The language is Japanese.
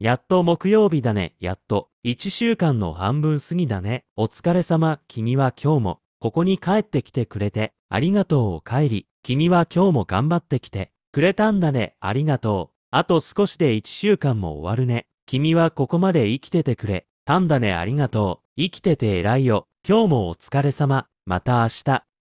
やっと木曜日だね、やっと。一週間の半分過ぎだね。お疲れ様、君は今日も、ここに帰ってきてくれて、ありがとうお帰り。君は今日も頑張ってきて、くれたんだね、ありがとう。あと少しで一週間も終わるね。君はここまで生きててくれ。たんだね、ありがとう。生きてて偉いよ。今日もお疲れ様。また明日。